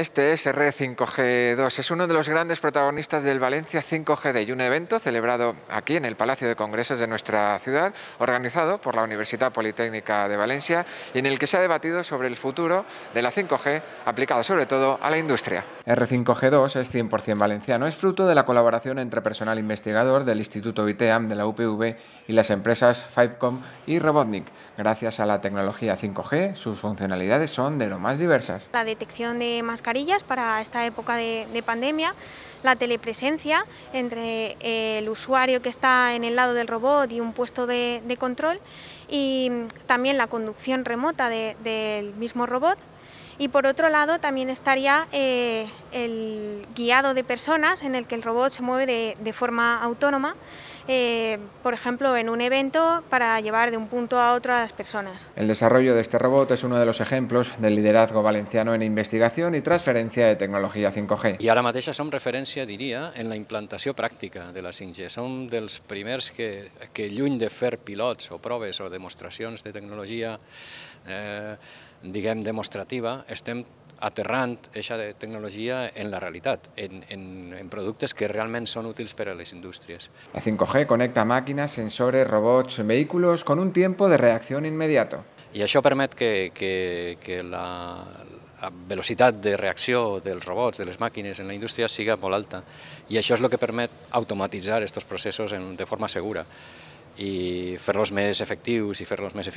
Este es R5G2, es uno de los grandes protagonistas del Valencia 5G Day, un evento celebrado aquí en el Palacio de Congresos de nuestra ciudad, organizado por la Universidad Politécnica de Valencia y en el que se ha debatido sobre el futuro de la 5G aplicado sobre todo a la industria. R5G2 es 100% valenciano, es fruto de la colaboración entre personal investigador del Instituto Viteam de la UPV y las empresas Fivecom y Robotnik. Gracias a la tecnología 5G, sus funcionalidades son de lo más diversas. La detección de para esta época de, pandemia, la telepresencia entre eh, el usuario que está en el lado del robot y un puesto de, control y también la conducción remota del mismo robot y por otro lado también estaría eh, el guiado de personas en el que el robot se mueve de, forma autónoma, eh, por ejemplo en un evento para llevar de un punto a otro a las personas. El desarrollo de este robot es uno de los ejemplos del liderazgo valenciano en investigación y transferencia de tecnología 5G. Y ahora mateix son referencia, diría, en la implantación práctica de la 5 son de los primeros que, que lluny de fer pilots o proves o demostraciones de tecnología, eh, demostrativa, estem aterrant aquesta tecnologia en la realitat, en, en, en productes que realment són útils per a les indústries. La 5G connecta màquines, sensores, robots, vehículos con un tiempo de reacció immediato. I això permet que, que, que la, la velocitat de reacció dels robots, de les màquines en la indústria siga molt alta. I això és el que permet automatitzar aquests processos en, de forma segura. y ferros efectivos y ferros mes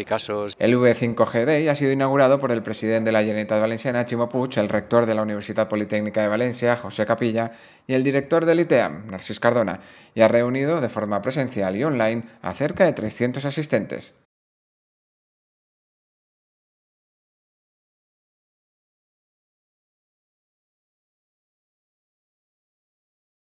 El v 5 gd ha sido inaugurado por el presidente de la Generalitat Valenciana, Chimo Puig, el rector de la Universidad Politécnica de Valencia, José Capilla, y el director del ITEAM, Narcís Cardona, y ha reunido de forma presencial y online a cerca de 300 asistentes.